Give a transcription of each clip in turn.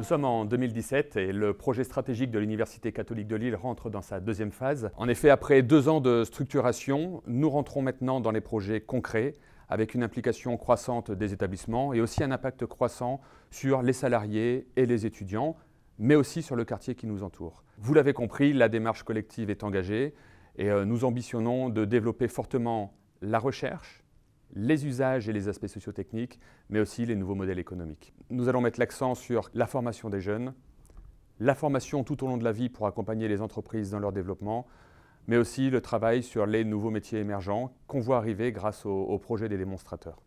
Nous sommes en 2017 et le projet stratégique de l'Université catholique de Lille rentre dans sa deuxième phase. En effet, après deux ans de structuration, nous rentrons maintenant dans les projets concrets avec une implication croissante des établissements et aussi un impact croissant sur les salariés et les étudiants, mais aussi sur le quartier qui nous entoure. Vous l'avez compris, la démarche collective est engagée et euh, nous ambitionnons de développer fortement la recherche, les usages et les aspects sociotechniques, mais aussi les nouveaux modèles économiques. Nous allons mettre l'accent sur la formation des jeunes, la formation tout au long de la vie pour accompagner les entreprises dans leur développement, mais aussi le travail sur les nouveaux métiers émergents qu'on voit arriver grâce aux au projet des démonstrateurs.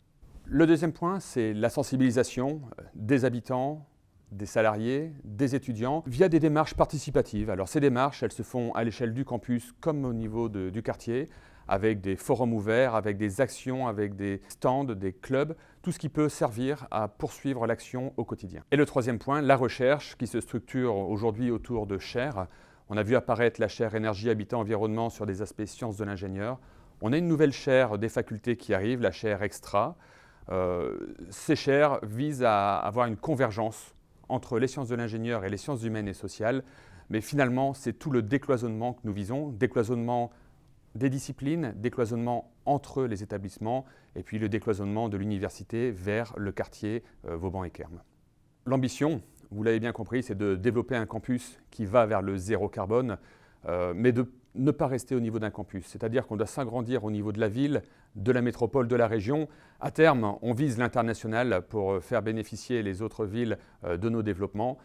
Le deuxième point, c'est la sensibilisation euh, des habitants, des salariés, des étudiants, via des démarches participatives. Alors ces démarches, elles se font à l'échelle du campus comme au niveau du quartier, avec des forums ouverts, avec des actions, avec des stands, des clubs, tout ce qui peut servir à poursuivre l'action au quotidien. Et le troisième point, la recherche qui se structure aujourd'hui autour de chaires. On a vu apparaître la chaire énergie, habitat, environnement sur des aspects sciences de l'ingénieur. On a une nouvelle chaire des facultés qui arrive, la chaire extra. Euh, ces chaires visent à avoir une convergence entre les sciences de l'ingénieur et les sciences humaines et sociales, mais finalement, c'est tout le décloisonnement que nous visons, décloisonnement des disciplines, décloisonnement entre les établissements, et puis le décloisonnement de l'université vers le quartier euh, Vauban et kerm L'ambition, vous l'avez bien compris, c'est de développer un campus qui va vers le zéro carbone, euh, mais de ne pas rester au niveau d'un campus. C'est-à-dire qu'on doit s'agrandir au niveau de la ville, de la métropole, de la région. À terme, on vise l'international pour euh, faire bénéficier les autres villes euh, de nos développements.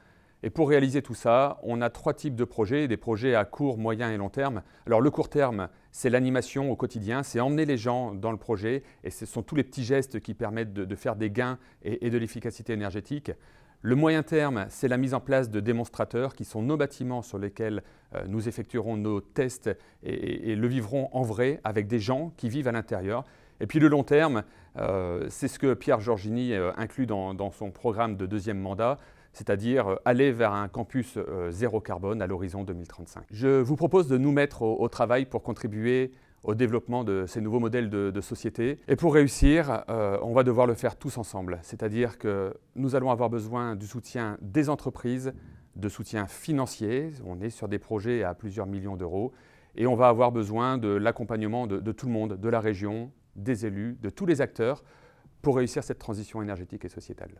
Et pour réaliser tout ça, on a trois types de projets, des projets à court, moyen et long terme. Alors le court terme, c'est l'animation au quotidien, c'est emmener les gens dans le projet, et ce sont tous les petits gestes qui permettent de, faire des gains et de l'efficacité énergétique. Le moyen terme, c'est la mise en place de démonstrateurs qui sont nos bâtiments sur lesquels euh, nous effectuerons nos tests et, le vivrons en vrai avec des gens qui vivent à l'intérieur. Et puis le long terme, euh, c'est ce que Pierre Giorgini euh, inclut dans, son programme de deuxième mandat, c'est-à-dire aller vers un campus zéro carbone à l'horizon 2035. Je vous propose de nous mettre au travail pour contribuer au développement de ces nouveaux modèles de, société. Et pour réussir, euh, on va devoir le faire tous ensemble. C'est-à-dire que nous allons avoir besoin du soutien des entreprises, de soutien financier. On est sur des projets à plusieurs millions d'euros. Et on va avoir besoin de l'accompagnement de tout le monde, de la région, des élus, de tous les acteurs, pour réussir cette transition énergétique et sociétale.